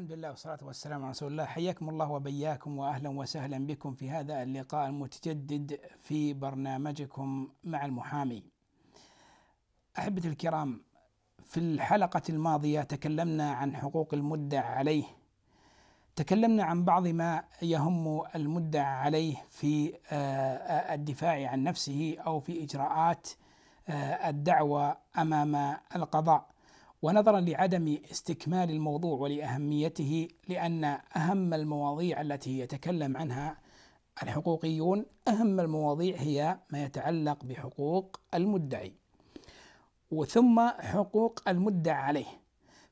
الحمد لله والصلاة والسلام على رسول الله حياكم الله وبياكم وأهلا وسهلا بكم في هذا اللقاء المتجدد في برنامجكم مع المحامي أحبتي الكرام في الحلقة الماضية تكلمنا عن حقوق المدع عليه تكلمنا عن بعض ما يهم المدع عليه في آه، الدفاع عن نفسه أو في إجراءات آه، الدعوة أمام القضاء ونظرا لعدم استكمال الموضوع ولاهميته لان اهم المواضيع التي يتكلم عنها الحقوقيون اهم المواضيع هي ما يتعلق بحقوق المدعي وثم حقوق المدعى عليه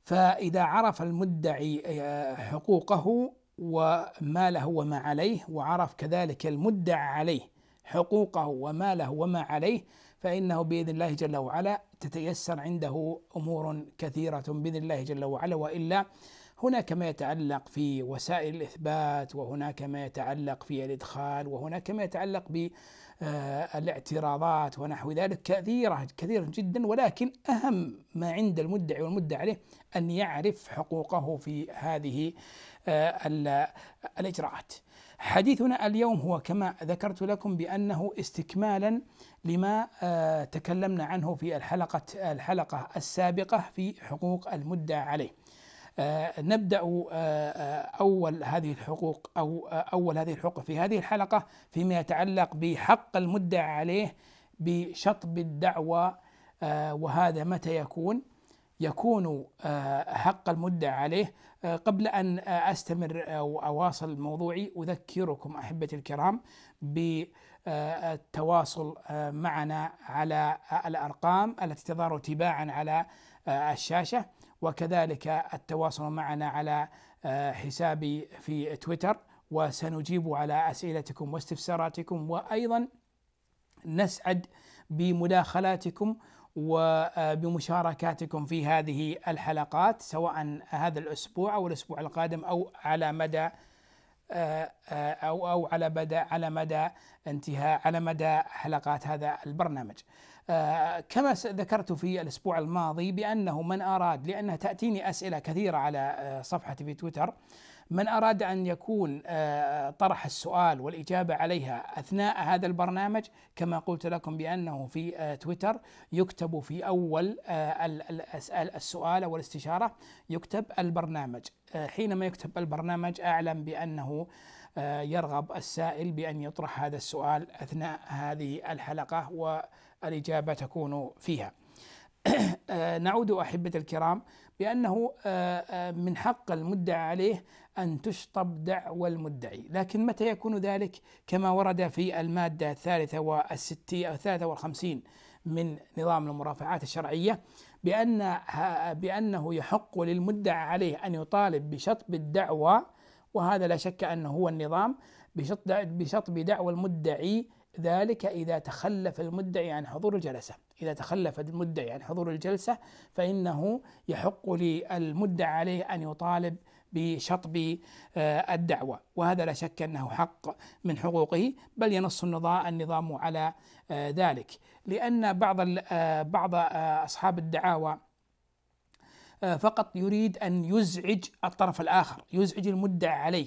فاذا عرف المدعي آه، حقوقه وما له وما عليه وعرف كذلك المدعى عليه حقوقه وما له وما عليه فانه باذن الله جل وعلا تتيسر عنده امور كثيره باذن الله جل وعلا والا هناك ما يتعلق في وسائل الاثبات وهناك ما يتعلق في الادخال وهناك ما يتعلق آه، الاعتراضات ونحو ذلك كثيرة كثيرة جدا ولكن أهم ما عند المدعي والمدعي عليه أن يعرف حقوقه في هذه آه، الإجراءات حديثنا اليوم هو كما ذكرت لكم بأنه استكمالا لما آه، تكلمنا عنه في الحلقة الحلقة السابقة في حقوق المدعى عليه آه، نبدأ آه، آه، أول هذه الحقوق أو أول هذه الحقوق في هذه الحلقة فيما يتعلق بحق المدعى عليه بشطب الدعوى وهذا متى يكون؟ يكون حق المدعى عليه قبل أن أستمر أو أواصل موضوعي أذكركم أحبتي الكرام بالتواصل معنا على الأرقام التي تظهر تباعا على الشاشة وكذلك التواصل معنا على آه، حسابي في تويتر وسنجيب على اسئلتكم واستفساراتكم وايضا نسعد بمداخلاتكم وبمشاركاتكم آه، في هذه الحلقات سواء هذا الاسبوع او الاسبوع القادم او على مدى آه، او او على مدى على مدى انتهاء على مدى حلقات هذا البرنامج. آه، كما ذكرت في الاسبوع الماضي بانه من اراد لانها تاتيني اسئله كثيره على آه، صفحتي في تويتر من اراد ان يكون آه، طرح السؤال والاجابه عليها اثناء هذا البرنامج كما قلت لكم بانه في تويتر يكتب في اول السؤال او الاستشاره يكتب البرنامج حينما يكتب البرنامج اعلم بانه يرغب السائل بان يطرح هذا السؤال اثناء هذه الحلقه و الإجابة تكون فيها آه، نعود أحبة الكرام بأنه آه، آه، من حق المدعى عليه أن تشطب دعوى المدعي لكن متى يكون ذلك كما ورد في المادة الثالثة والستي أو الثالثة والخمسين من نظام المرافعات الشرعية بأن بأنه يحق للمدعى عليه أن يطالب بشطب الدعوى وهذا لا شك أنه هو النظام بشطب دعوى المدعي ذلك إذا تخلف المدعي عن حضور الجلسة إذا تخلف المدعي عن حضور الجلسة فإنه يحق للمدعى عليه أن يطالب بشطب آه، الدعوة وهذا لا شك أنه حق من حقوقه بل ينص النظام على آه، ذلك لأن بعض آه، بعض أصحاب الدعاوى آه، فقط يريد أن يزعج الطرف الآخر يزعج المدعى عليه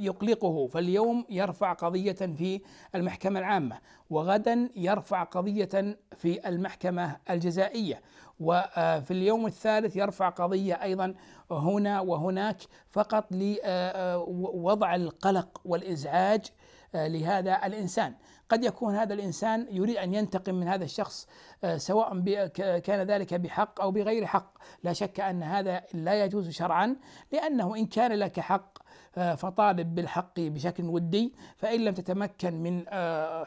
يقلقه فاليوم يرفع قضية في المحكمة العامة وغدا يرفع قضية في المحكمة الجزائية وفي آه، اليوم الثالث يرفع قضية أيضا هنا وهناك فقط لوضع آه، القلق والإزعاج آه، لهذا الانسان، قد يكون هذا الانسان يريد ان ينتقم من هذا الشخص آه، سواء كان ذلك بحق او بغير حق، لا شك ان هذا لا يجوز شرعا لانه ان كان لك حق آه، فطالب بالحق بشكل ودي فإن لم تتمكن من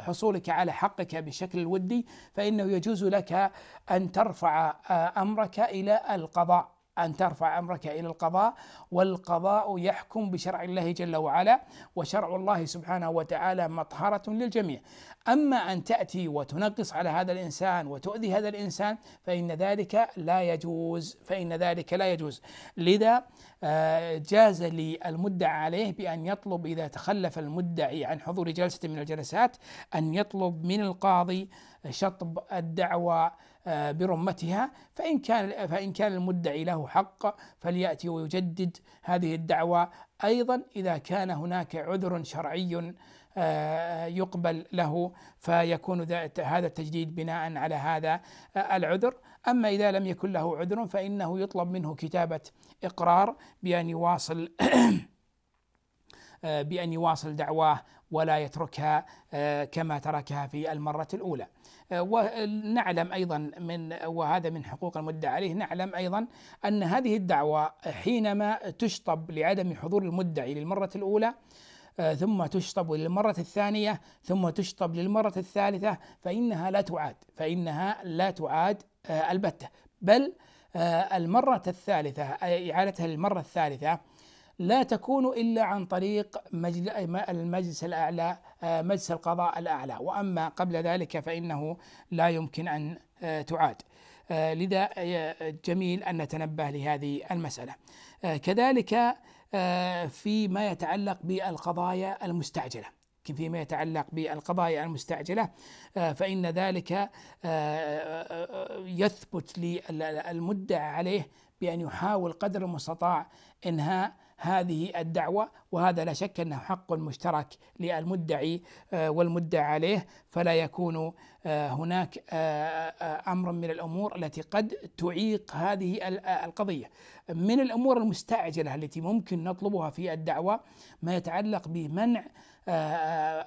حصولك على حقك بشكل ودي فإنه يجوز لك أن ترفع أمرك إلى القضاء أن ترفع أمرك إلى القضاء والقضاء يحكم بشرع الله جل وعلا وشرع الله سبحانه وتعالى مطهرة للجميع أما أن تأتي وتنقص على هذا الإنسان وتؤذي هذا الإنسان فإن ذلك لا يجوز فإن ذلك لا يجوز لذا آه، جاز للمدعى عليه بأن يطلب إذا تخلف المدعي عن حضور جلسة من الجلسات أن يطلب من القاضي شطب الدعوى آه، برمتها فإن كان فإن كان المدعي له حق فليأتي ويجدد هذه الدعوة أيضا إذا كان هناك عذر شرعي آه، يقبل له فيكون هذا التجديد بناء على هذا آه، العذر أما إذا لم يكن له عذر فإنه يطلب منه كتابة إقرار بأن يواصل بأن يواصل دعواه ولا يتركها آه، كما تركها في المرة الأولى آه، ونعلم أيضا من وهذا من حقوق المدعى عليه نعلم أيضا أن هذه الدعوة حينما تشطب لعدم حضور المدعي للمرة الأولى آه، ثم تشطب للمرة الثانية ثم تشطب للمرة الثالثة فإنها لا تعاد فإنها لا تعاد البتة بل المرة الثالثة إعادتها للمرة الثالثة لا تكون إلا عن طريق المجلس الأعلى آه، مجلس القضاء الأعلى وأما قبل ذلك فإنه لا يمكن أن آه، تعاد آه، لذا جميل أن نتنبه لهذه المسألة كذلك فيما يتعلق بالقضايا المستعجله فيما يتعلق بالقضايا المستعجله فان ذلك يثبت للمدعى عليه بان يحاول قدر المستطاع انهاء هذه الدعوة وهذا لا شك أنه حق مشترك للمدعي آه، والمدعى عليه فلا يكون آه، هناك آه، أمر من الأمور التي قد تعيق هذه القضية من الأمور المستعجلة التي ممكن نطلبها في الدعوة ما يتعلق بمنع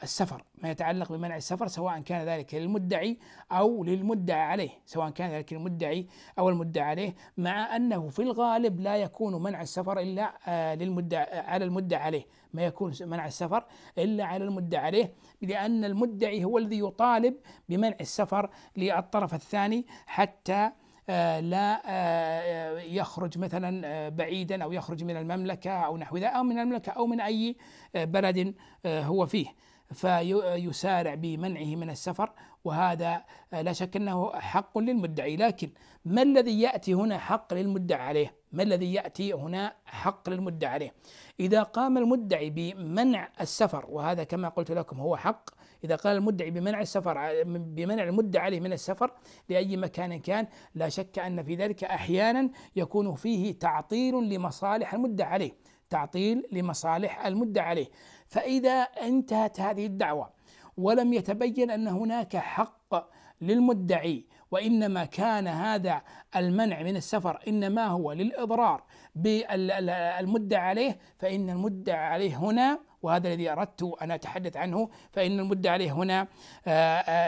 السفر ما يتعلق بمنع السفر سواء كان ذلك للمدعي أو للمدعى عليه سواء كان ذلك للمدعي أو المدعى عليه مع أنه في الغالب لا يكون منع السفر إلا للمدعى على المدعى عليه ما يكون منع السفر إلا على المدعى عليه لأن المدعي هو الذي يطالب بمنع السفر للطرف الثاني حتى آه، لا آه، يخرج مثلا آه، بعيدا او يخرج من المملكه او نحو ذلك او من المملكه او من اي بلد هو فيه فيسارع بمنعه من السفر وهذا لا شك انه حق للمدعي لكن ما الذي ياتي هنا حق للمدعي عليه؟ ما الذي يأتي هنا حق للمدعي عليه إذا قام المدعي بمنع السفر وهذا كما قلت لكم هو حق إذا قال المدعي بمنع السفر بمنع المدعي عليه من السفر لأي مكان كان لا شك أن في ذلك أحيانا يكون فيه تعطيل لمصالح المدعي عليه تعطيل لمصالح المدعي عليه فإذا انتهت هذه الدعوة ولم يتبين أن هناك حق للمدعي وانما كان هذا المنع من السفر انما هو للاضرار بالمدعى عليه فان المدعى عليه هنا وهذا الذي اردت ان اتحدث عنه فان المدعى عليه هنا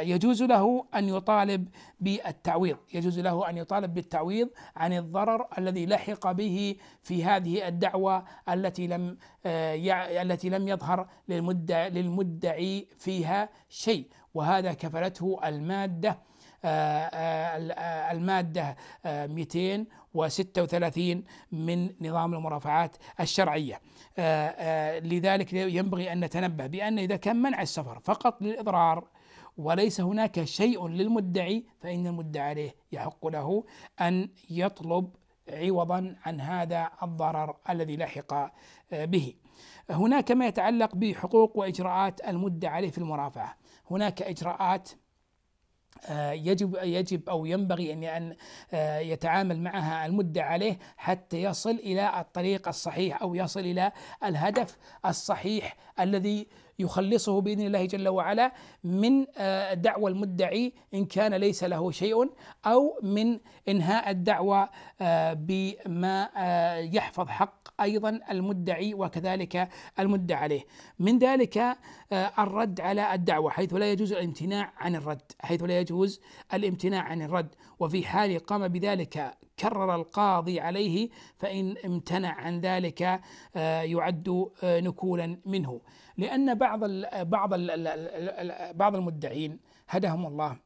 يجوز له ان يطالب بالتعويض، يجوز له ان يطالب بالتعويض عن الضرر الذي لحق به في هذه الدعوه التي لم التي لم يظهر للمدعي للمدعي فيها شيء، وهذا كفلته الماده آه، آه، المادة 236 آه، من نظام المرافعات الشرعية لذلك ينبغي أن نتنبه بأن إذا كان منع السفر فقط للإضرار وليس هناك شيء للمدعي فإن المدعي عليه يحق له أن يطلب عوضا عن هذا الضرر الذي لحق به. هناك ما يتعلق بحقوق واجراءات المدعى عليه في المرافعه، هناك اجراءات آه، يجب يجب او ينبغي ان ان آه، يتعامل معها المدة عليه حتى يصل الى الطريق الصحيح او يصل الى الهدف الصحيح الذي يخلصه باذن الله جل وعلا من آه، دعوى المدعي ان كان ليس له شيء او من انهاء الدعوى آه، بما آه، يحفظ حق ايضا المدعي وكذلك المدعى عليه. من ذلك الرد على الدعوه حيث لا يجوز الامتناع عن الرد، حيث لا يجوز الامتناع عن الرد وفي حال قام بذلك كرر القاضي عليه فإن امتنع عن ذلك آه، يعد آه، نكولا منه لأن بعض بعض بعض المدعين هداهم الله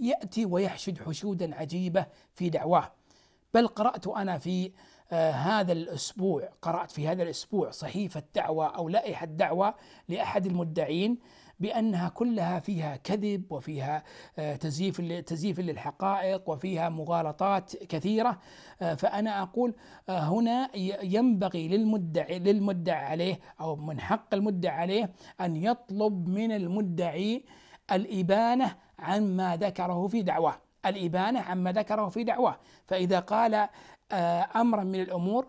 يأتي ويحشد حشودا عجيبة في دعواه بل قرأت أنا في آه، هذا الأسبوع قرأت في هذا الأسبوع صحيفة دعوة أو لائحة دعوة لأحد المدعين بانها كلها فيها كذب وفيها آه، تزييف تزييف للحقائق وفيها مغالطات كثيره آه، فانا اقول آه، هنا ينبغي للمدعي للمدعى عليه او من حق المدعى عليه ان يطلب من المدعي الابانه عما ذكره في دعواه الإبانة عما ذكره في دعواه فإذا قال آه، امرا من الامور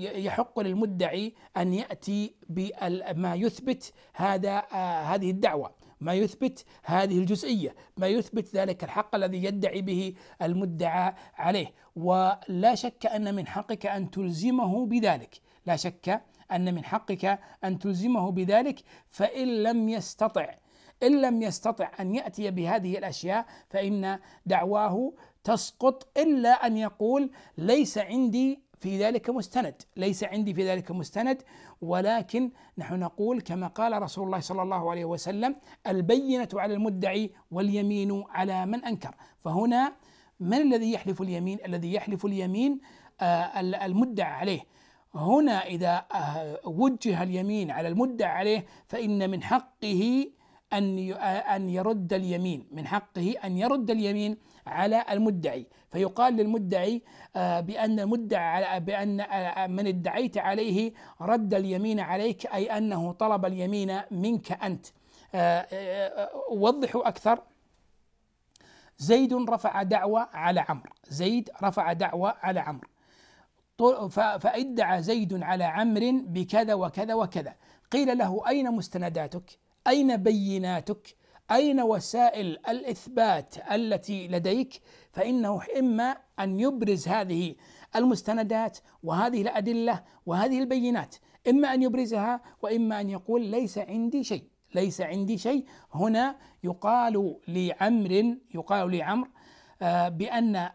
يحق للمدعي ان ياتي بما يثبت هذا آه، هذه الدعوه ما يثبت هذه الجزئيه ما يثبت ذلك الحق الذي يدعي به المدعى عليه ولا شك ان من حقك ان تلزمه بذلك لا شك ان من حقك ان تلزمه بذلك فان لم يستطع ان لم يستطع ان ياتي بهذه الاشياء فان دعواه تسقط إلا أن يقول ليس عندي في ذلك مستند ليس عندي في ذلك مستند ولكن نحن نقول كما قال رسول الله صلى الله عليه وسلم البينة على المدعي واليمين على من أنكر فهنا من الذي يحلف اليمين الذي يحلف اليمين آه، المدعى عليه هنا إذا آه، وجه اليمين على المدعى عليه فإن من حقه أن أن يرد اليمين من حقه أن يرد اليمين على المدعي فيقال للمدعي آه، بأن مدعى بأن آه، من ادعيت عليه رد اليمين عليك أي أنه طلب اليمين منك أنت آه، وضحوا أكثر زيد رفع دعوة على عمرو زيد رفع دعوة على عمرو فادعى زيد على عمرو بكذا وكذا وكذا قيل له أين مستنداتك اين بيناتك؟ اين وسائل الاثبات التي لديك؟ فانه اما ان يبرز هذه المستندات وهذه الادله وهذه البينات، اما ان يبرزها واما ان يقول ليس عندي شيء، ليس عندي شيء، هنا يقال لعمر يقال لعمر آه، بان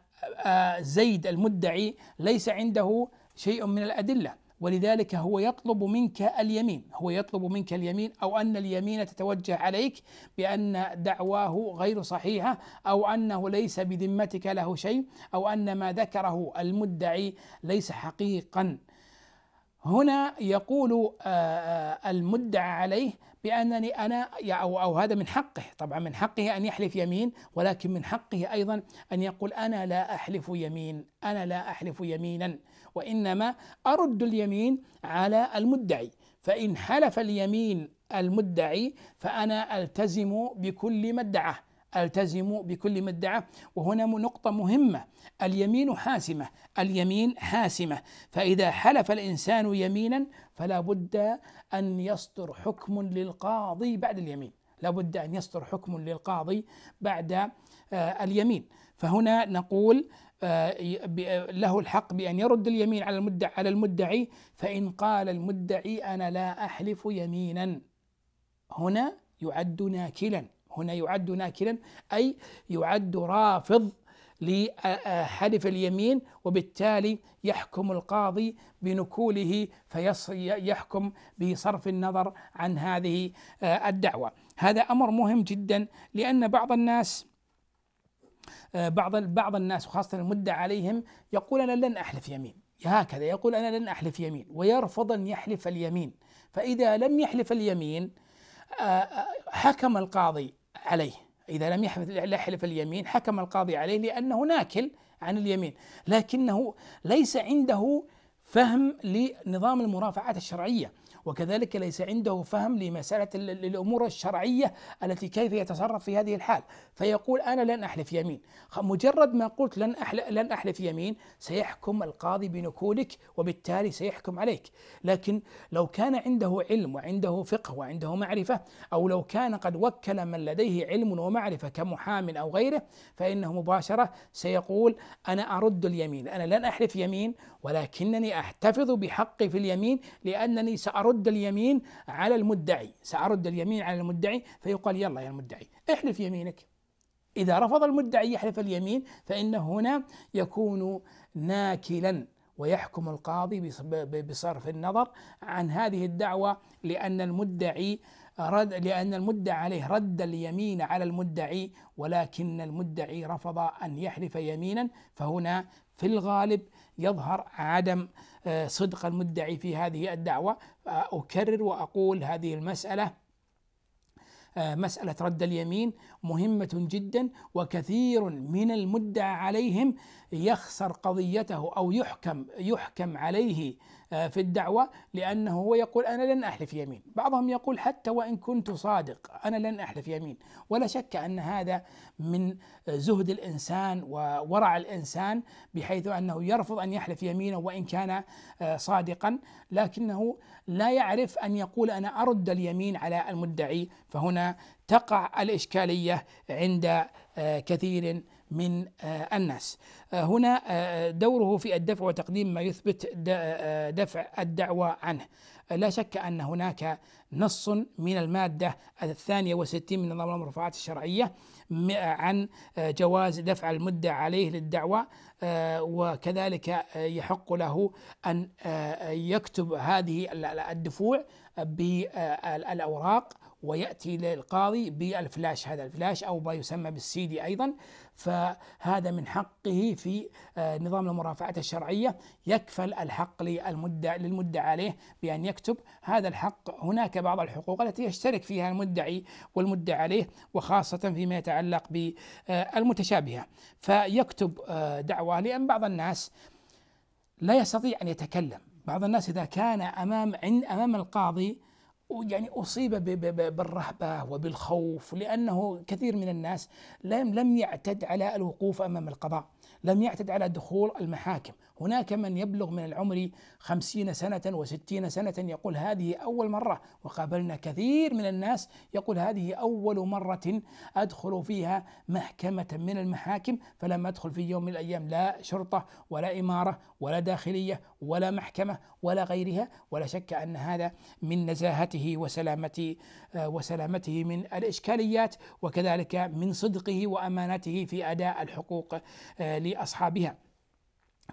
آه، زيد المدعي ليس عنده شيء من الادله ولذلك هو يطلب منك اليمين هو يطلب منك اليمين أو أن اليمين تتوجه عليك بأن دعواه غير صحيحة أو أنه ليس بذمتك له شيء أو أن ما ذكره المدعي ليس حقيقا هنا يقول آه، آه، المدعى عليه بأنني أنا أو, أو هذا من حقه طبعا من حقه أن يحلف يمين ولكن من حقه أيضا أن يقول أنا لا أحلف يمين أنا لا أحلف يمينا وإنما أرد اليمين على المدعي فإن حلف اليمين المدعي فأنا ألتزم بكل ما ادعاه التزم بكل ما ادعاه وهنا نقطة مهمة اليمين حاسمة اليمين حاسمة فإذا حلف الإنسان يمينا فلا بد أن يصدر حكم للقاضي بعد اليمين لا بد أن يصدر حكم للقاضي بعد آه، اليمين فهنا نقول آه، له الحق بأن يرد اليمين على المدعي على المدعي فإن قال المدعي أنا لا أحلف يمينا هنا يعد ناكلا هنا يعد ناكلا أي يعد رافض لحلف اليمين وبالتالي يحكم القاضي بنكوله فيحكم بصرف النظر عن هذه آه، الدعوة هذا أمر مهم جدا لأن بعض الناس آه، بعض بعض الناس وخاصة المدة عليهم يقول أنا لن أحلف يمين هكذا يقول أنا لن أحلف يمين ويرفض أن يحلف اليمين فإذا لم يحلف اليمين آه، حكم القاضي عليه إذا لم يحلف اليمين حكم القاضي عليه لأنه ناكل عن اليمين لكنه ليس عنده فهم لنظام المرافعات الشرعيه وكذلك ليس عنده فهم لمساله الامور الشرعيه التي كيف يتصرف في هذه الحال فيقول انا لن احلف يمين مجرد ما قلت لن لن احلف يمين سيحكم القاضي بنكولك وبالتالي سيحكم عليك لكن لو كان عنده علم وعنده فقه وعنده معرفه او لو كان قد وكل من لديه علم ومعرفه كمحام او غيره فانه مباشره سيقول انا ارد اليمين انا لن احلف يمين ولكنني احتفظ بحقي في اليمين لانني سارد اليمين على المدعي سارد اليمين على المدعي فيقال يلا يا المدعي احلف يمينك اذا رفض المدعي يحلف اليمين فانه هنا يكون ناكلا ويحكم القاضي بصرف النظر عن هذه الدعوه لان المدعي رد لأن المدعى عليه رد اليمين على المدعي ولكن المدعي رفض أن يحلف يمينا فهنا في الغالب يظهر عدم آه، صدق المدعي في هذه الدعوة أكرر وأقول هذه المسألة آه، مسألة رد اليمين مهمة جدا وكثير من المدعى عليهم يخسر قضيته أو يحكم يحكم عليه آه، في الدعوة لأنه هو يقول أنا لن أحلف يمين بعضهم يقول حتى وإن كنت صادق أنا لن أحلف يمين ولا شك أن هذا من زهد الإنسان وورع الإنسان بحيث أنه يرفض أن يحلف يمينه وإن كان آه، صادقا لكنه لا يعرف أن يقول أنا أرد اليمين على المدعي فهنا تقع الإشكالية عند آه، كثير من آه، الناس آه، هنا دوره في الدفع وتقديم ما يثبت دفع الدعوى عنه لا شك أن هناك نص من المادة الثانية وستين من نظام المرفوعات الشرعية عن جواز دفع المدة عليه للدعوة وكذلك يحق له أن يكتب هذه الدفوع بالأوراق وياتي للقاضي بالفلاش هذا الفلاش او ما يسمى بالسي دي ايضا فهذا من حقه في آه، نظام المرافعات الشرعيه يكفل الحق للمدعى للمدعى عليه بان يكتب هذا الحق هناك بعض الحقوق التي يشترك فيها المدعي والمدعى عليه وخاصه فيما يتعلق بالمتشابهه فيكتب آه، دعوه لان بعض الناس لا يستطيع ان يتكلم بعض الناس اذا كان امام امام القاضي يعني أصيب بالرهبة وبالخوف لأنه كثير من الناس لم لم يعتد على الوقوف أمام القضاء لم يعتد على دخول المحاكم هناك من يبلغ من العمر خمسين سنة وستين سنة يقول هذه أول مرة وقابلنا كثير من الناس يقول هذه أول مرة أدخل فيها محكمة من المحاكم فلم أدخل في يوم من الأيام لا شرطة ولا إمارة ولا داخلية ولا محكمة ولا غيرها ولا شك أن هذا من نزاهته وسلامته آه، وسلامته من الإشكاليات وكذلك من صدقه وأمانته في أداء الحقوق آه، لأصحابها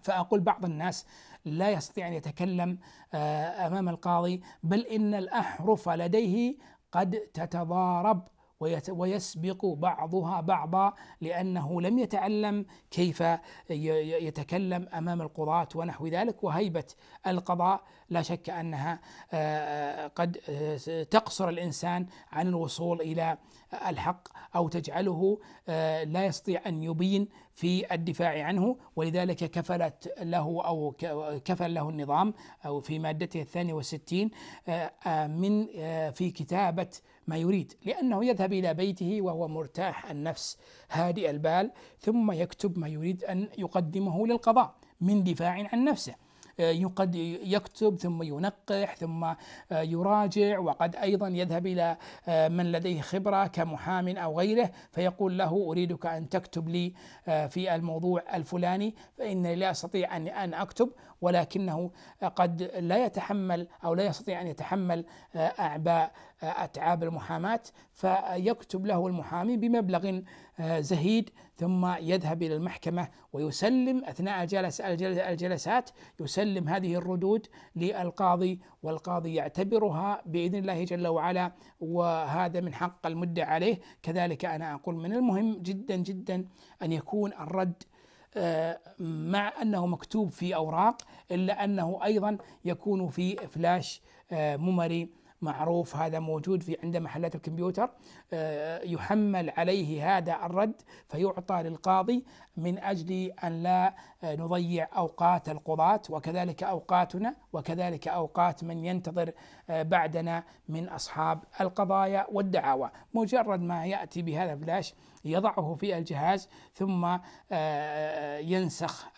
فأقول بعض الناس لا يستطيع أن يتكلم آه، أمام القاضي بل إن الأحرف لديه قد تتضارب ويسبق بعضها بعضا لأنه لم يتعلم كيف يتكلم أمام القضاة ونحو ذلك وهيبة القضاء لا شك أنها آه، آه، قد تقصر الإنسان عن الوصول إلى الحق أو تجعله لا يستطيع أن يبين في الدفاع عنه ولذلك كفلت له أو كفل له النظام أو في مادته الثانية والستين آه، آه، من آه، في كتابة ما يريد لأنه يذهب إلى بيته وهو مرتاح النفس هادئ البال ثم يكتب ما يريد أن يقدمه للقضاء من دفاع عن نفسه آه، قد يكتب ثم ينقح ثم آه، يراجع وقد أيضا يذهب إلى آه، من لديه خبرة كمحام أو غيره فيقول له أريدك أن تكتب لي في الموضوع الفلاني فإني لا أستطيع أن أكتب ولكنه قد لا يتحمل أو لا يستطيع أن يتحمل أعباء أتعاب المحاماة فيكتب له المحامي بمبلغ آه، زهيد ثم يذهب إلى المحكمة ويسلم أثناء جلس الجلسات يسلم هذه الردود للقاضي والقاضي يعتبرها بإذن الله جل وعلا وهذا من حق المدعي عليه كذلك أنا أقول من المهم جدا جدا أن يكون الرد آه، مع انه مكتوب في اوراق الا انه ايضا يكون في فلاش آه، ممري معروف هذا موجود في عند محلات الكمبيوتر آه، يحمل عليه هذا الرد فيعطى للقاضي من أجل أن لا آه، نضيع أوقات القضاة وكذلك أوقاتنا وكذلك أوقات من ينتظر آه، بعدنا من أصحاب القضايا والدعاوى مجرد ما يأتي بهذا الفلاش يضعه في الجهاز ثم ينسخ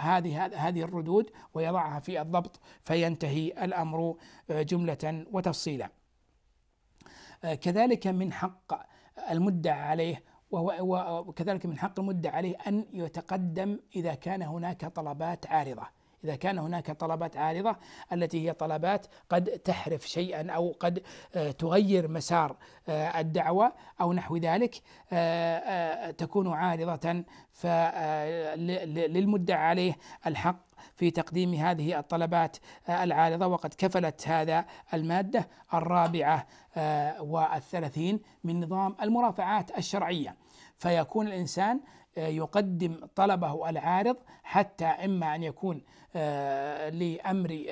هذه هذه الردود ويضعها في الضبط فينتهي الامر جمله وتفصيلا. كذلك من حق المدعى عليه وهو وكذلك من حق المدعى عليه أن يتقدم إذا كان هناك طلبات عارضة إذا كان هناك طلبات عارضة التي هي طلبات قد تحرف شيئا أو قد آه، تغير مسار آه، الدعوة أو نحو ذلك آه، تكون عارضة فللمدعى عليه الحق في تقديم هذه الطلبات العارضة وقد كفلت هذا المادة الرابعة آه، والثلاثين من نظام المرافعات الشرعية فيكون الإنسان آه، يقدم طلبه العارض حتى إما أن يكون آه، لأمر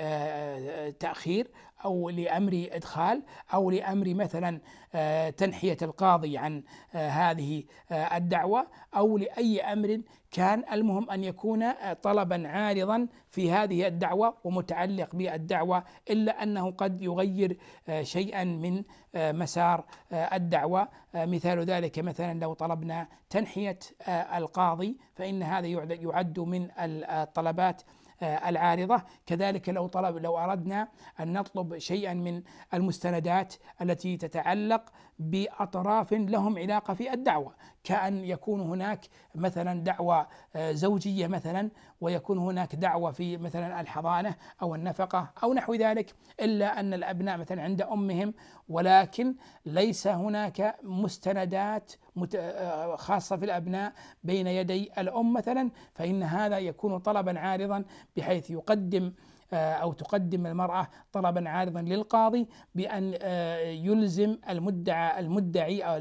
تأخير أو لأمر إدخال أو لأمر مثلا آه، تنحية القاضي عن آه، هذه آه، الدعوة أو لأي أمر كان المهم أن يكون طلبا عارضا في هذه الدعوة ومتعلق بالدعوة إلا أنه قد يغير شيئا من مسار الدعوة مثال ذلك مثلا لو طلبنا تنحية القاضي فإن هذا يعد من الطلبات آه، العارضة كذلك لو طلب لو أردنا أن نطلب شيئا من المستندات التي تتعلق بأطراف لهم علاقة في الدعوة كأن يكون هناك مثلا دعوة آه، زوجية مثلا ويكون هناك دعوة في مثلا الحضانة أو النفقة أو نحو ذلك إلا أن الأبناء مثلا عند أمهم ولكن ليس هناك مستندات آه، خاصة في الأبناء بين يدي الأم مثلا فإن هذا يكون طلبا عارضا بحيث يقدم آه، أو تقدم المرأة طلبا عارضا للقاضي بأن آه، يلزم المدعى المدعي أو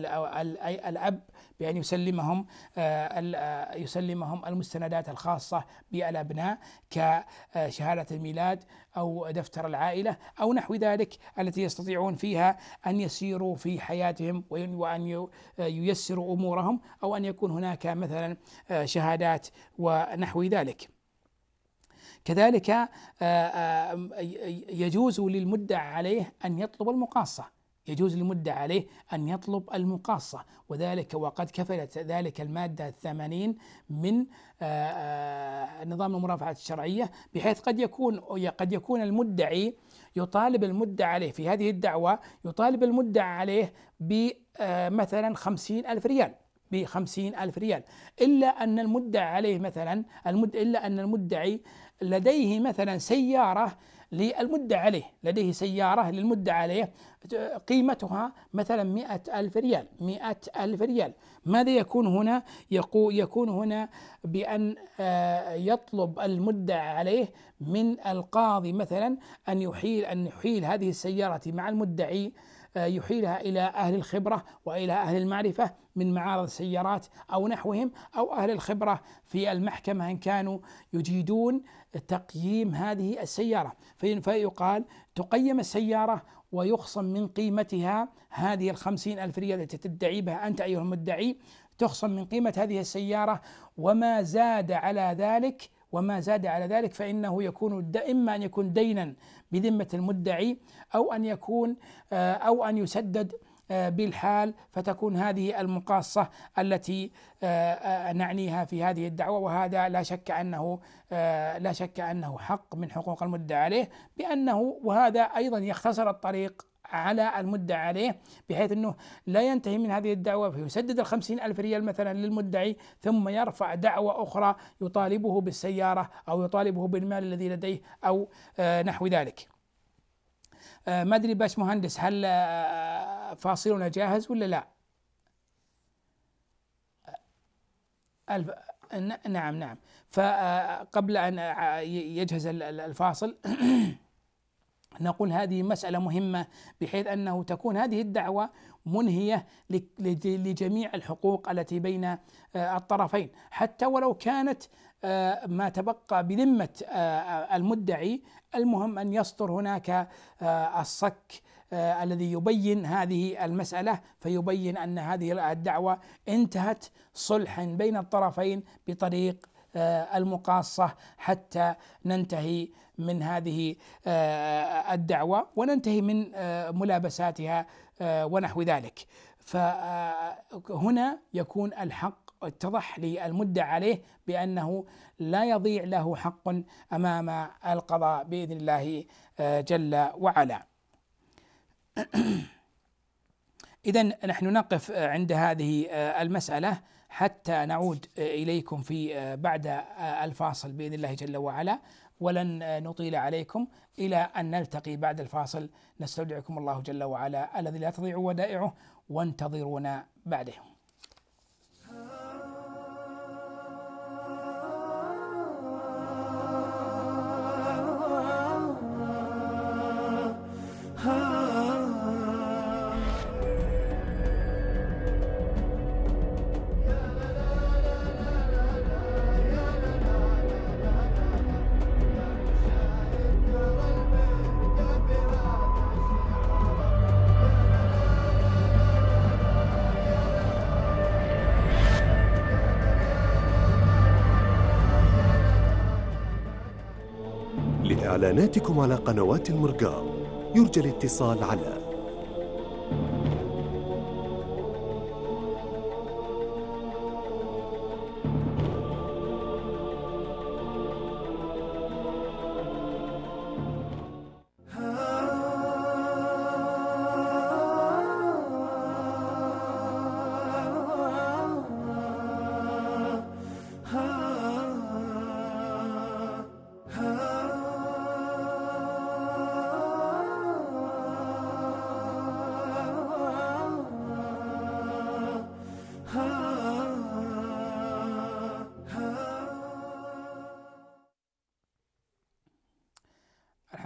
الأب بأن يسلمهم آه، آه، يسلمهم المستندات الخاصة بالأبناء كشهادة الميلاد أو دفتر العائلة أو نحو ذلك التي يستطيعون فيها أن يسيروا في حياتهم وأن آه، ييسروا أمورهم أو أن يكون هناك مثلا شهادات ونحو ذلك كذلك يجوز للمدعى عليه أن يطلب المقاصة يجوز للمدعى عليه أن يطلب المقاصة وذلك وقد كفلت ذلك المادة الثمانين من آه، آه، نظام المرافعة الشرعية بحيث قد يكون قد يكون المدعي يطالب المدعى عليه في هذه الدعوة يطالب المدعى عليه بمثلا آه، خمسين ألف ريال بخمسين ألف ريال إلا أن المدعى عليه مثلا المد إلا أن المدعي لديه مثلا سيارة للمدة عليه لديه سيارة للمدة عليه قيمتها مثلا مئة ألف ريال مئة ألف ريال ماذا يكون هنا يكون هنا بأن آه، يطلب المدعى عليه من القاضي مثلا أن يحيل أن يحيل هذه السيارة مع المدعي آه، يحيلها إلى أهل الخبرة وإلى أهل المعرفة من معارض سيارات أو نحوهم أو أهل الخبرة في المحكمة إن كانوا يجيدون تقييم هذه السيارة فيقال تقيم السيارة ويخصم من قيمتها هذه الخمسين ألف ريال التي تدعي بها أنت أيها المدعي تخصم من قيمة هذه السيارة وما زاد على ذلك وما زاد على ذلك فإنه يكون إما أن يكون دينا بذمة المدعي أو أن يكون آه، أو أن يسدد آه، بالحال فتكون هذه المقاصة التي آه، آه، نعنيها في هذه الدعوة وهذا لا شك أنه لا شك أنه حق من حقوق المدعى عليه بأنه وهذا أيضا يختصر الطريق على المدعى عليه بحيث أنه لا ينتهي من هذه الدعوة فيسدد الخمسين ألف ريال مثلا للمدعي ثم يرفع دعوة أخرى يطالبه بالسيارة أو يطالبه بالمال الذي لديه أو نحو ذلك ما أدري باش مهندس هل فاصلنا جاهز ولا لا الف... نعم نعم فقبل أن يجهز الفاصل نقول هذه مسألة مهمة بحيث أنه تكون هذه الدعوة منهية لجميع الحقوق التي بين آه، الطرفين حتى ولو كانت آه، ما تبقى بذمة آه، المدعي المهم أن يصدر هناك الصك آه، الذي يبين هذه المسألة فيبين أن هذه الدعوة انتهت صلحا بين الطرفين بطريق آه، المقاصة حتى ننتهي من هذه آه، الدعوة وننتهي من ملابساتها ونحو ذلك فهنا يكون الحق اتضح للمدعى عليه بأنه لا يضيع له حق أمام القضاء بإذن الله جل وعلا إذا نحن نقف آه، عند هذه آه، المسألة حتى نعود آه، إليكم في بعد الفاصل بإذن الله جل وعلا ولن نطيل عليكم إلى أن نلتقي بعد الفاصل نستودعكم الله جل وعلا الذي لا تضيع ودائعه وانتظرونا بعده إعلاناتكم على قنوات المرقاب يرجى الاتصال على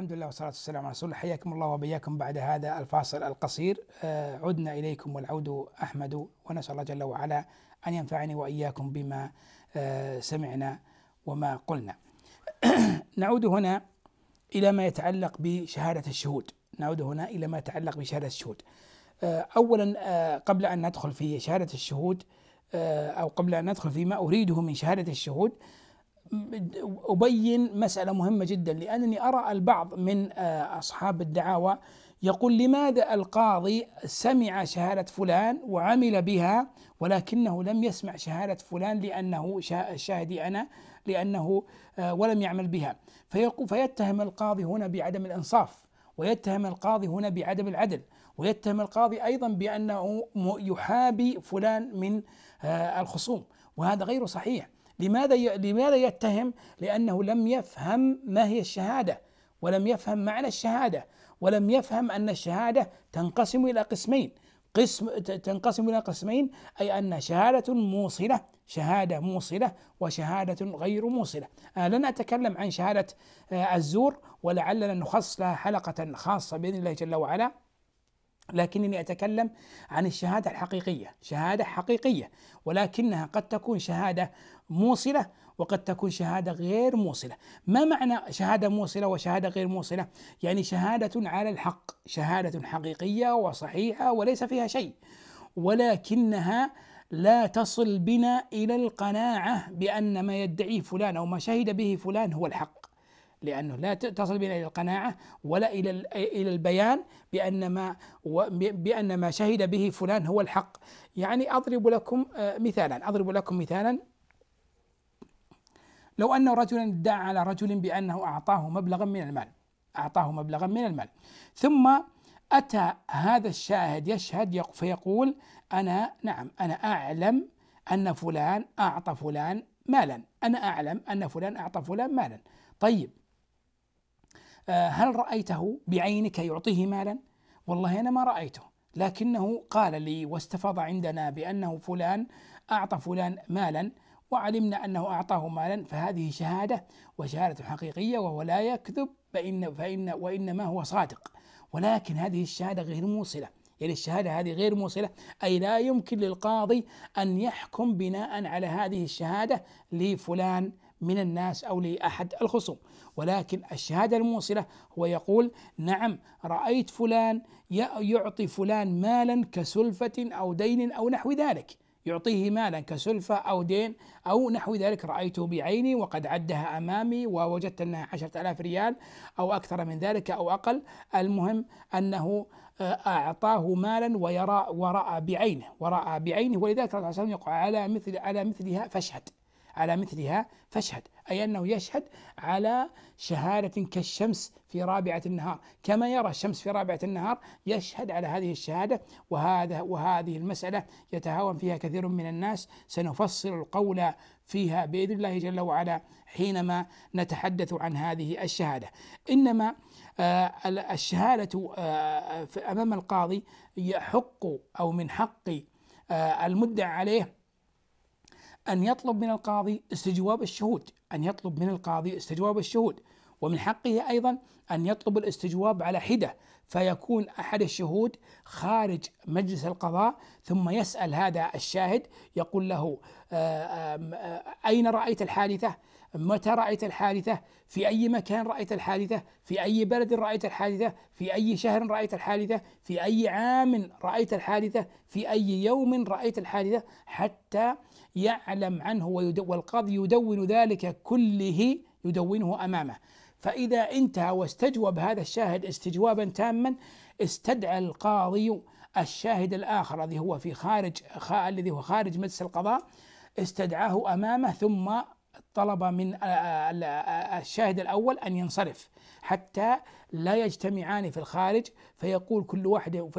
الحمد لله والصلاة والسلام على رسول الله حياكم الله وبياكم بعد هذا الفاصل القصير آه، عدنا إليكم والعود أحمد ونسأل الله جل وعلا أن ينفعني وإياكم بما آه، سمعنا وما قلنا نعود هنا إلى ما يتعلق بشهادة الشهود نعود هنا إلى ما يتعلق بشهادة الشهود آه، أولا قبل أن ندخل في شهادة الشهود أو قبل أن ندخل فيما أريده من شهادة الشهود أبين مسألة مهمة جدا لأنني أرى البعض من آه، أصحاب الدعاوى يقول لماذا القاضي سمع شهادة فلان وعمل بها ولكنه لم يسمع شهادة فلان لأنه شاهدي أنا لأنه آه، ولم يعمل بها فيقول فيتهم القاضي هنا بعدم الإنصاف ويتهم القاضي هنا بعدم العدل ويتهم القاضي أيضا بأنه يحابي فلان من آه، الخصوم وهذا غير صحيح لماذا لماذا يتهم؟ لأنه لم يفهم ما هي الشهادة ولم يفهم معنى الشهادة ولم يفهم أن الشهادة تنقسم إلى قسمين قسم تنقسم إلى قسمين أي أن شهادة موصلة شهادة موصلة وشهادة غير موصلة آه لن أتكلم عن شهادة آه الزور ولعلنا نخصص لها حلقة خاصة بإذن الله جل وعلا لكنني اتكلم عن الشهاده الحقيقيه، شهاده حقيقيه ولكنها قد تكون شهاده موصله وقد تكون شهاده غير موصله، ما معنى شهاده موصله وشهاده غير موصله؟ يعني شهاده على الحق، شهاده حقيقيه وصحيحه وليس فيها شيء ولكنها لا تصل بنا الى القناعه بان ما يدعيه فلان او ما شهد به فلان هو الحق. لأنه لا تصل بنا إلى القناعة ولا إلى إلى البيان بأن ما بأن ما شهد به فلان هو الحق يعني أضرب لكم آه، مثالا أضرب لكم مثالا لو أن رجلا ادعى على رجل بأنه أعطاه مبلغا من المال أعطاه مبلغا من المال ثم أتى هذا الشاهد يشهد فيقول أنا نعم أنا أعلم أن فلان أعطى فلان مالا أنا أعلم أن فلان أعطى فلان مالا طيب آه، هل رأيته بعينك يعطيه مالا؟ والله أنا ما رأيته لكنه قال لي واستفاض عندنا بأنه فلان أعطى فلان مالا وعلمنا أنه أعطاه مالا فهذه شهادة وشهادة حقيقية وهو لا يكذب فإن فإن وإنما هو صادق ولكن هذه الشهادة غير موصلة يعني الشهادة هذه غير موصلة أي لا يمكن للقاضي أن يحكم بناء على هذه الشهادة لفلان من الناس أو لأحد الخصوم ولكن الشهادة الموصلة هو يقول نعم رأيت فلان يعطي فلان مالا كسلفة أو دين أو نحو ذلك يعطيه مالا كسلفة أو دين أو نحو ذلك رأيته بعيني وقد عدها أمامي ووجدت أنها عشرة ألاف ريال أو أكثر من ذلك أو أقل المهم أنه آه، أعطاه مالا ويرى ورأى بعينه ورأى بعينه ولذلك الرسول صلى الله عليه وسلم يقول على مثل على مثلها فاشهد على مثلها فاشهد أي أنه يشهد على شهادة كالشمس في رابعة النهار كما يرى الشمس في رابعة النهار يشهد على هذه الشهادة وهذا وهذه المسألة يتهاون فيها كثير من الناس سنفصل القول فيها بإذن الله جل وعلا حينما نتحدث عن هذه الشهادة إنما آه، الشهادة آه، أمام القاضي يحق أو من حق آه، المدعى عليه أن يطلب من القاضي استجواب الشهود أن يطلب من القاضي استجواب الشهود ومن حقه أيضا أن يطلب الاستجواب على حدة فيكون أحد الشهود خارج مجلس القضاء ثم يسأل هذا الشاهد يقول له آه، آه، أين رأيت الحادثة متى رأيت الحادثة في أي مكان رأيت الحادثة في أي بلد رأيت الحادثة في أي شهر رأيت الحادثة في أي عام رأيت الحادثة في أي يوم رأيت الحادثة حتى يعلم عنه والقاضي يدون ذلك كله يدونه أمامه فإذا انتهى واستجوب هذا الشاهد استجوابا تاما استدعى القاضي الشاهد الآخر الذي هو في خارج الذي هو خارج مجلس القضاء استدعاه أمامه ثم طلب من الشاهد الاول ان ينصرف حتى لا يجتمعان في الخارج فيقول كل واحد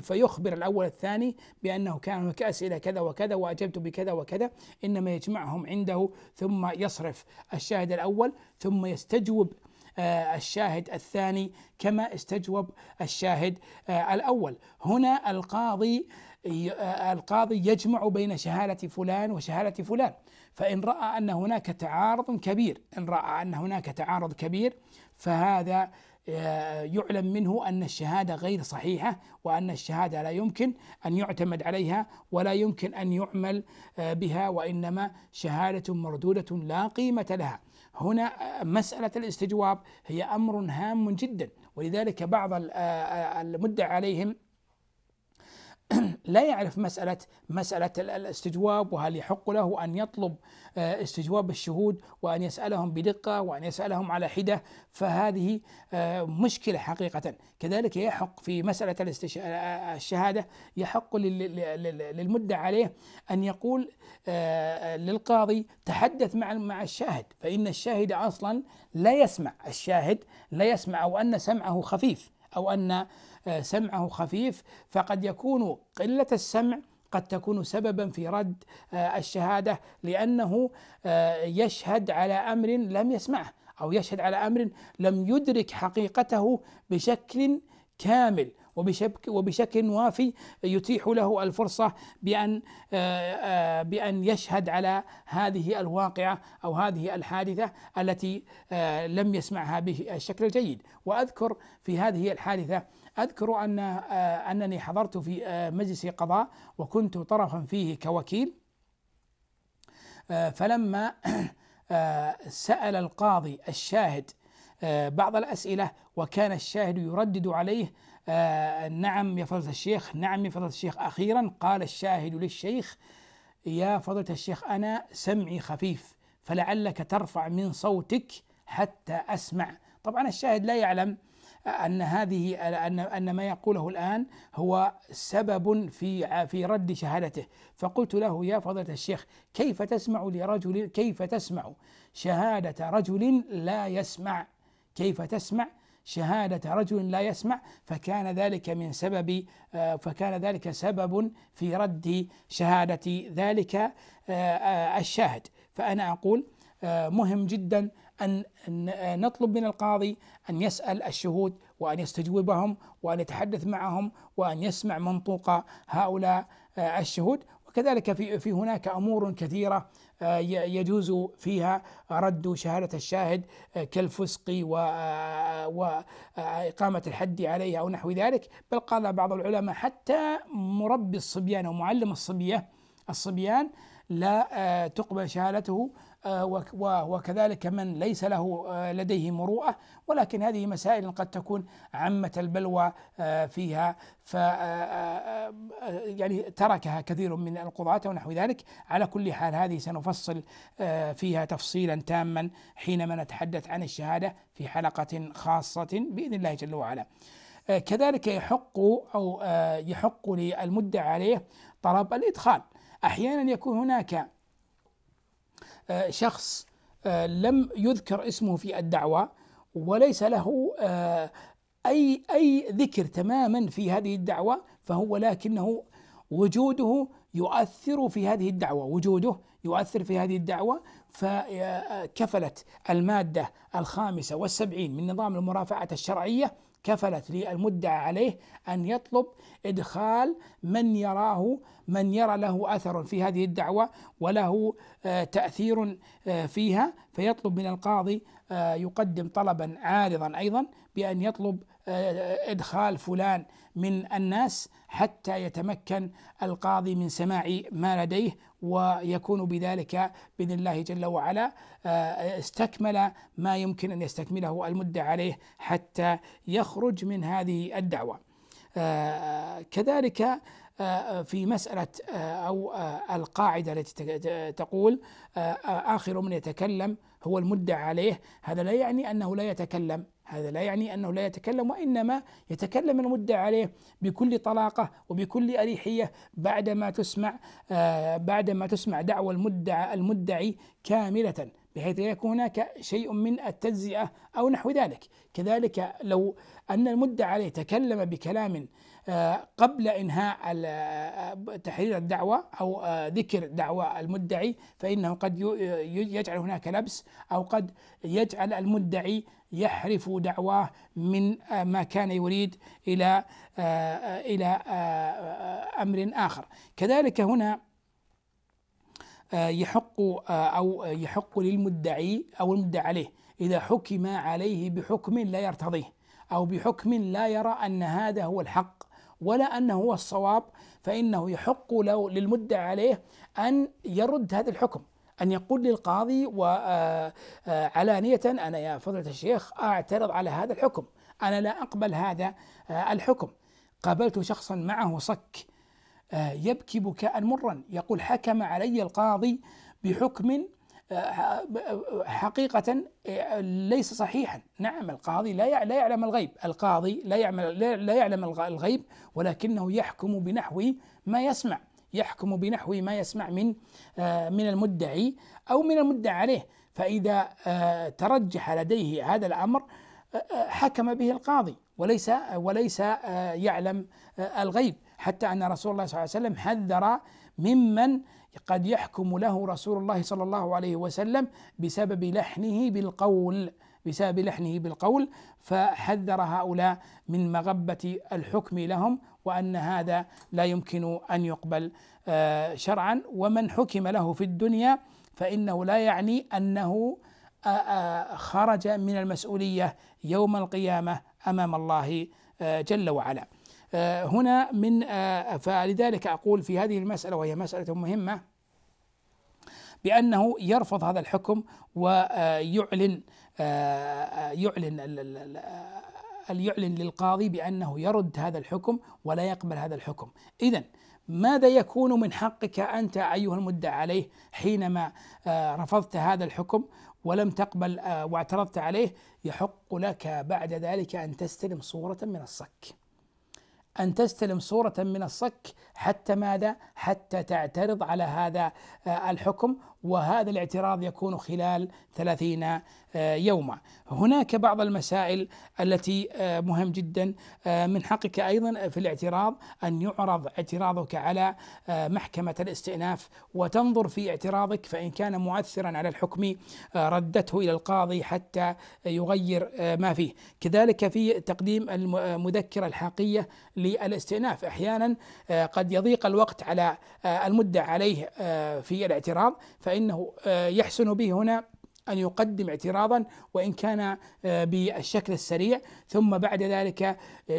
فيخبر الأول الثاني بأنه كان هناك أسئلة كذا وكذا وأجبت بكذا وكذا إنما يجمعهم عنده ثم يصرف الشاهد الأول ثم يستجوب آه، الشاهد الثاني كما استجوب الشاهد آه، الأول هنا القاضي آه، القاضي يجمع بين شهادة فلان وشهادة فلان فإن رأى أن هناك تعارض كبير إن رأى أن هناك تعارض كبير فهذا آه، يعلم منه أن الشهادة غير صحيحة وأن الشهادة لا يمكن أن يعتمد عليها ولا يمكن أن يعمل آه، بها وإنما شهادة مردودة لا قيمة لها هنا آه، مسألة الاستجواب هي أمر هام جدا ولذلك بعض المدعى عليهم لا يعرف مسألة مسألة الاستجواب وهل يحق له أن يطلب آه، استجواب الشهود وأن يسألهم بدقة وأن يسألهم على حدة فهذه آه، مشكلة حقيقة كذلك يحق في مسألة آه، الشهادة يحق للمدعى عليه أن يقول للقاضي تحدث مع مع الشاهد فإن الشاهد أصلا لا يسمع الشاهد لا يسمع أو أن سمعه خفيف أو أن آه، سمعه خفيف فقد يكون قله السمع قد تكون سببا في رد آه، الشهاده لانه آه، يشهد على امر لم يسمعه او يشهد على امر لم يدرك حقيقته بشكل كامل وبشك وبشكل وافي يتيح له الفرصه بان بان يشهد على هذه الواقعه او هذه الحادثه التي لم يسمعها بالشكل الجيد واذكر في هذه الحادثه أذكر أن آه، أنني حضرت في آه، مجلس قضاء وكنت طرفا فيه كوكيل آه، فلما سأل القاضي الشاهد بعض الأسئلة وكان الشاهد يردد عليه نعم يا فضيلة الشيخ نعم يا فضيلة الشيخ أخيرا قال الشاهد للشيخ يا فضيلة الشيخ أنا سمعي خفيف فلعلك ترفع من صوتك حتى أسمع طبعا الشاهد لا يعلم ان هذه ان ان ما يقوله الان هو سبب في في رد شهادته فقلت له يا فضيله الشيخ كيف تسمع لرجل كيف تسمع شهاده رجل لا يسمع كيف تسمع شهادة رجل لا يسمع فكان ذلك من سبب آه، فكان ذلك سبب في رد شهادة ذلك آه، آه، الشاهد فأنا أقول مهم جدا أن آه، نطلب من القاضي أن يسأل الشهود وأن يستجوبهم وأن يتحدث معهم وأن يسمع منطوق هؤلاء آه، الشهود وكذلك في في هناك امور كثيره آه، يجوز فيها رد شهاده الشاهد كالفسق واقامه الحد عليه او نحو ذلك بل قال بعض العلماء حتى مربي الصبيان او معلم الصبيه الصبيان لا تقبل شهادته آه، وكذلك من ليس له آه، لديه مروءة ولكن هذه مسائل قد تكون عمة البلوى آه، فيها ف يعني تركها كثير من القضاة ونحو ذلك على كل حال هذه سنفصل فيها تفصيلا تاما حينما نتحدث عن الشهادة في حلقة خاصة بإذن الله جل وعلا كذلك يحق أو يحق للمدعى عليه طلب الإدخال أحيانا يكون هناك آه، شخص آه، لم يذكر اسمه في الدعوة وليس له آه، أي أي ذكر تماما في هذه الدعوة فهو لكنه وجوده يؤثر في هذه الدعوة وجوده يؤثر في هذه الدعوة فكفلت المادة الخامسة والسبعين من نظام المرافعة الشرعية كفلت للمدعى عليه أن يطلب إدخال من يراه من يرى له أثر في هذه الدعوة وله آه، تأثير آه، فيها فيطلب من القاضي آه، يقدم طلبا عارضا أيضا بأن يطلب ادخال فلان من الناس حتى يتمكن القاضي من سماع ما لديه ويكون بذلك باذن الله جل وعلا آه، استكمل ما يمكن ان يستكمله المدة عليه حتى يخرج من هذه الدعوة. آه، كذلك آه، في مسألة أو القاعدة التي تقول آخر من يتكلم هو المدعى عليه هذا لا يعني أنه لا يتكلم هذا لا يعني أنه لا يتكلم وإنما يتكلم المدعى عليه بكل طلاقة وبكل أريحية بعدما تسمع آه بعدما تسمع دعوى المدعى المدعي كاملة بحيث لا يكون هناك شيء من التجزئة أو نحو ذلك كذلك لو أن المدعى عليه تكلم بكلام آه، قبل انهاء آه، تحرير الدعوه او آه، ذكر دعوى المدعي فانه قد يجعل هناك لبس او قد يجعل المدعي يحرف دعواه من ما كان يريد الى الى امر اخر كذلك هنا يحق او يحق للمدعي او المدعى عليه اذا حكم عليه بحكم لا يرتضيه او بحكم لا يرى ان هذا هو الحق ولا أنه هو الصواب فإنه يحق له للمدعي عليه أن يرد هذا الحكم أن يقول للقاضي وعلانية آه، آه، أنا يا فضيلة الشيخ أعترض على هذا الحكم أنا لا أقبل هذا آه، الحكم قابلت شخصا معه صك يبكي بكاء مرا يقول حكم علي القاضي بحكم حقيقة ليس صحيحا نعم القاضي لا لا يعلم الغيب القاضي لا يعلم لا يعلم الغيب ولكنه يحكم بنحو ما يسمع يحكم بنحو ما يسمع من آه، من المدعي أو من المدعى عليه فإذا آه، ترجح لديه هذا الأمر آه، حكم به القاضي وليس وليس يعلم الغيب حتى أن رسول الله صلى الله عليه وسلم حذر ممن قد يحكم له رسول الله صلى الله عليه وسلم بسبب لحنه بالقول بسبب لحنه بالقول فحذر هؤلاء من مغبة الحكم لهم وأن هذا لا يمكن أن يقبل آه، شرعا ومن حكم له في الدنيا فإنه لا يعني أنه آه، آه، خرج من المسؤولية يوم القيامة أمام الله جل وعلا آه، هنا من آه، فلذلك أقول في هذه المسألة وهي مسألة مهمة بأنه يرفض هذا الحكم ويعلن آه، يعلن يعلن للقاضي بأنه يرد هذا الحكم ولا يقبل هذا الحكم إذا ماذا يكون من حقك أنت أيها المدعى عليه حينما رفضت هذا الحكم ولم تقبل واعترضت عليه يحق لك بعد ذلك أن تستلم صورة من الصك أن تستلم صورة من الصك حتى ماذا؟ حتى تعترض على هذا آه، الحكم وهذا الاعتراض يكون خلال ثلاثين آه، يوما هناك بعض المسائل التي آه، مهم جدا آه، من حقك أيضا في الاعتراض أن يعرض اعتراضك على محكمة الاستئناف وتنظر في اعتراضك فإن كان مؤثرا على الحكم ردته إلى القاضي حتى يغير ما فيه كذلك في تقديم المذكرة الحاقية للاستئناف أحيانا قد يضيق الوقت على المدة عليه في الاعتراض فإن فإنه آه، يحسن به هنا أن يقدم اعتراضا وإن كان آه، بالشكل السريع ثم بعد ذلك آه،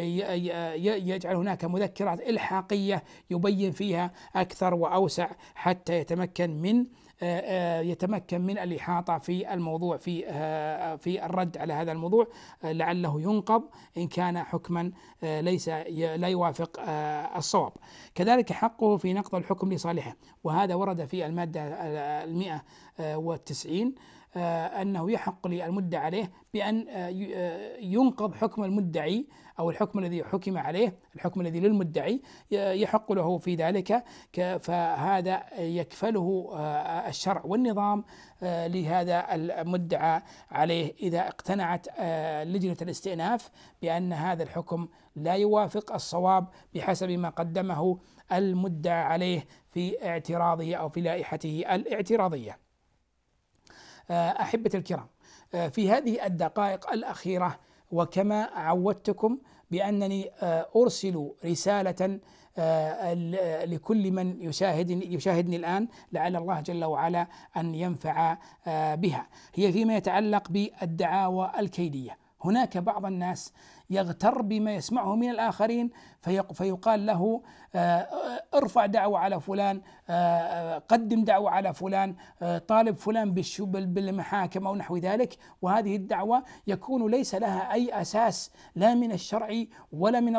يجعل هناك مذكرات إلحاقية يبين فيها أكثر وأوسع حتى يتمكن من آه، آه، يتمكن من الإحاطة في الموضوع في آه، في الرد على هذا الموضوع لعله ينقض إن كان حكما ليس لا يوافق الصواب كذلك حقه في نقض الحكم لصالحه وهذا ورد في المادة المئة والتسعين آه، أنه يحق للمدعى عليه بأن آه، آه، ينقض حكم المدعي أو الحكم الذي حكم عليه الحكم الذي للمدعي يحق له في ذلك فهذا يكفله الشرع والنظام لهذا المدعى عليه إذا اقتنعت لجنة الاستئناف بأن هذا الحكم لا يوافق الصواب بحسب ما قدمه المدعى عليه في اعتراضه أو في لائحته الاعتراضية آه، أحبة الكرام آه، في هذه الدقائق الأخيرة وكما عودتكم بأنني آه، أرسل رسالة لكل من يشاهدني يشاهدني الآن لعل الله جل وعلا أن ينفع بها هي فيما يتعلق بالدعاوى الكيدية هناك بعض الناس يغتر بما يسمعه من الآخرين فيقال له آه، آه، ارفع دعوة على فلان آه، قدم دعوة على فلان طالب فلان بالمحاكم أو نحو ذلك وهذه الدعوة يكون ليس لها أي أساس لا من الشرع ولا من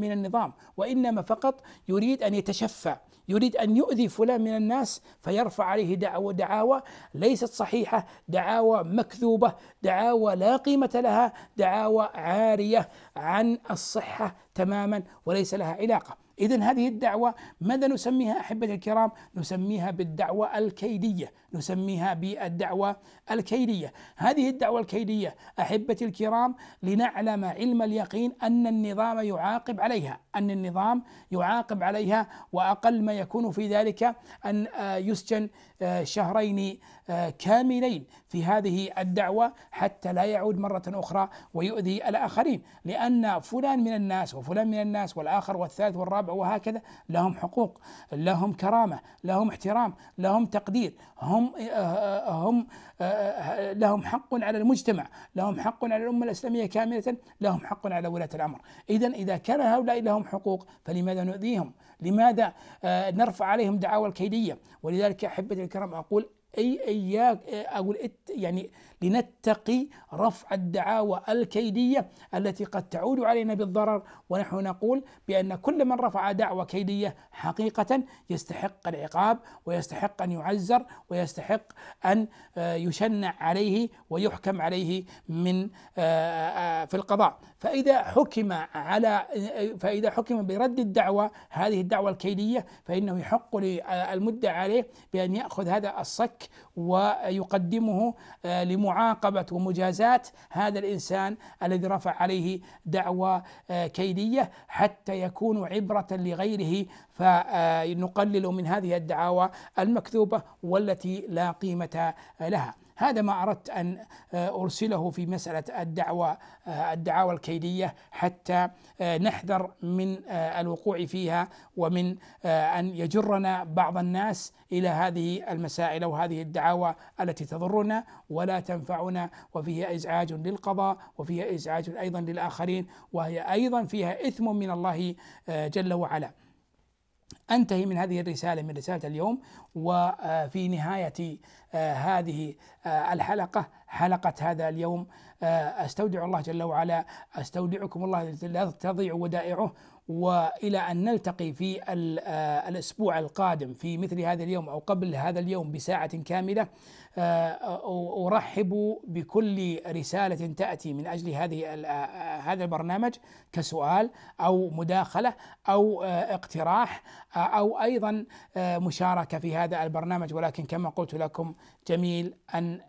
من النظام وإنما فقط يريد أن يتشفى يريد أن يؤذي فلان من الناس فيرفع عليه دعوة دعاوى ليست صحيحة دعاوى مكذوبة دعاوى لا قيمة لها دعاوى عارية عن الصحة تماما وليس لها علاقة إذا هذه الدعوة ماذا نسميها أحبة الكرام نسميها بالدعوة الكيدية نسميها بالدعوة الكيدية هذه الدعوة الكيدية أحبتي الكرام لنعلم علم اليقين أن النظام يعاقب عليها أن النظام يعاقب عليها وأقل ما يكون في ذلك أن آه، يسجن آه، شهرين آه، كاملين في هذه الدعوة حتى لا يعود مرة أخرى ويؤذي الآخرين لأن فلان من الناس وفلان من الناس والآخر والثالث والرابع وهكذا لهم حقوق لهم كرامة لهم احترام لهم تقدير هم آه، آه، هم هم آه، لهم حق على المجتمع لهم حق على الأمة الإسلامية كاملة لهم حق على ولاة الأمر إذا إذا كان هؤلاء لهم حقوق فلماذا نؤذيهم لماذا نرفع عليهم دعاوى الكيدية ولذلك أحبتي الكرام أقول أي إياك أقول يعني لنتقي رفع الدعاوى الكيدية التي قد تعود علينا بالضرر ونحن نقول بأن كل من رفع دعوى كيدية حقيقة يستحق العقاب ويستحق أن يعزر ويستحق أن آه، يشنع عليه ويحكم عليه من آه، آه، في القضاء فإذا حكم على فإذا حكم برد الدعوة هذه الدعوة الكيدية فإنه يحق للمدعى عليه بأن يأخذ هذا الصك ويقدمه آه، لمعاقبة ومجازاة هذا الإنسان الذي رفع عليه دعوة آه، كيدية حتى يكون عبرة لغيره فنقلل من هذه الدعاوى المكذوبة والتي لا قيمة لها هذا ما أردت أن آه، أرسله في مسألة الدعوة آه، الدعاوى الكيدية حتى آه، نحذر من الوقوع فيها ومن أن يجرنا بعض الناس إلى هذه المسائل أو هذه الدعاوى التي تضرنا ولا تنفعنا وفيها إزعاج للقضاء وفيها إزعاج أيضا للآخرين وهي أيضا فيها إثم من الله جل وعلا انتهي من هذه الرساله من رساله اليوم وفي نهايه آه، هذه آه، الحلقه حلقه هذا اليوم آه، استودع الله جل وعلا استودعكم الله لا تضيع ودائعه والى ان نلتقي في الاسبوع القادم في مثل هذا اليوم او قبل هذا اليوم بساعه كامله آه، أرحب بكل رسالة تأتي من أجل هذه آه، آه، هذا البرنامج كسؤال أو مداخلة أو اقتراح أو أيضا مشاركة في هذا البرنامج ولكن كما قلت لكم جميل أن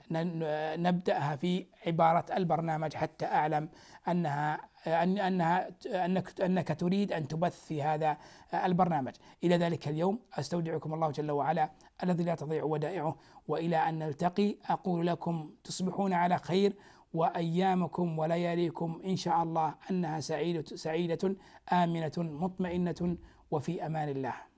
نبدأها في عبارة البرنامج حتى أعلم أنها أن أنها أنك أنك تريد أن تبث في هذا البرنامج إلى ذلك اليوم أستودعكم الله جل وعلا الذي لا تضيع ودائعه والى ان نلتقي اقول لكم تصبحون على خير وايامكم ولياليكم ان شاء الله انها سعيده سعيده امنه مطمئنه وفي امان الله